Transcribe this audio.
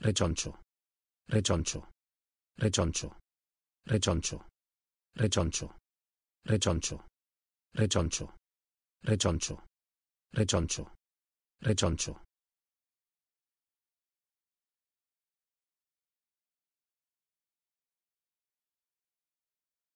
rechoncho, rechoncho, rechoncho, rechoncho, rechoncho, rechoncho, rechoncho, rechoncho, rechoncho, rechoncho,